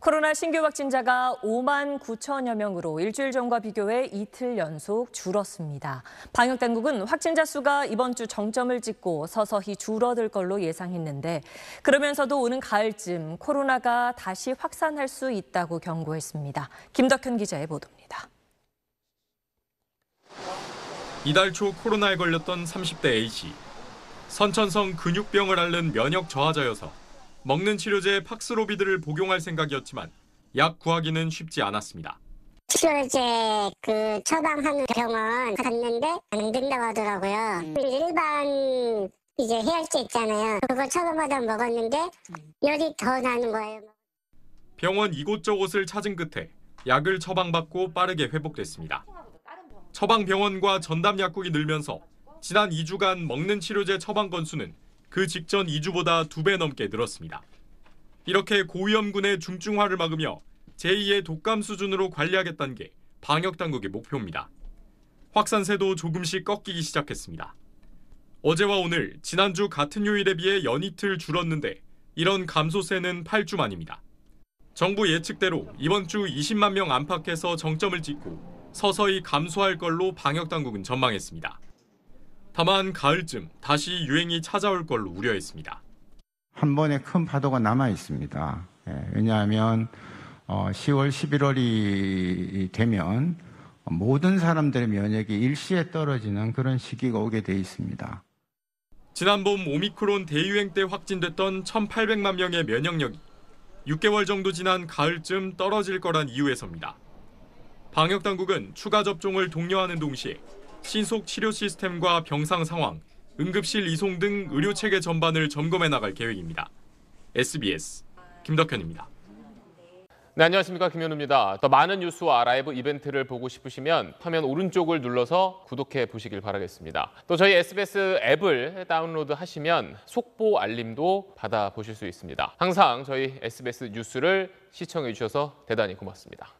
코로나 신규 확진자가 5만 9천여 명으로 일주일 전과 비교해 이틀 연속 줄었습니다. 방역당국은 확진자 수가 이번 주 정점을 찍고 서서히 줄어들 걸로 예상했는데 그러면서도 오는 가을쯤 코로나가 다시 확산할 수 있다고 경고했습니다. 김덕현 기자의 보도입니다. 이달 초 코로나에 걸렸던 30대 A씨. 선천성 근육병을 앓는 면역 저하자여서 먹는 치료제 팍스로비드를 복용할 생각이었지만 약 구하기는 쉽지 않았습니다. 치료제 그 처방하는 병원 갔는데 안 된다고 하더라고요. 일반 이제 해열제 있잖아요. 그거 처방받아 먹었는데 열이 더 나는 거예요. 병원 이곳저곳을 찾은 끝에 약을 처방받고 빠르게 회복됐습니다. 처방 병원과 전담 약국이 늘면서 지난 2주간 먹는 치료제 처방 건수는 그 직전 2주보다 2배 넘게 늘었습니다. 이렇게 고위험군의 중증화를 막으며 제2의 독감 수준으로 관리하겠다는 게 방역당국의 목표입니다. 확산세도 조금씩 꺾이기 시작했습니다. 어제와 오늘 지난주 같은 요일에 비해 연이틀 줄었는데 이런 감소세는 8주 만입니다. 정부 예측대로 이번 주 20만 명 안팎에서 정점을 찍고 서서히 감소할 걸로 방역당국은 전망했습니다. 다만 가을쯤 다시 유행이 찾아올 걸로 우려했습니다. 한 번에 큰 파도가 남아 있습니다. 예, 왜냐하면 어, 10월, 11월이 되면 모든 사람들의 면역이 일시에 떨어지는 그런 시기가 오게 돼 있습니다. 지난 봄 오미크론 대유행 때 확진됐던 1,800만 명의 면역력이 6개월 정도 지난 가을쯤 떨어질 거란 이유에서입니다. 방역 당국은 추가 접종을 독려하는 동시에 신속 치료 시스템과 병상 상황, 응급실 이송 등 의료 체계 전반을 점검해 나갈 계획입니다. SBS 김덕현입니다. 네, 안녕하십니까 김현우입니다. 더 많은 뉴스와 라이브 이벤트를 보고 싶으시면 화면 오른쪽을 눌러서 구독해 보시길 바라겠습니다. 또 저희 SBS 앱을 다운로드 하시면 속보 알림도 받아 보실 수 있습니다. 항상 저희 SBS 뉴스를 시청해 주셔서 대단히 고맙습니다.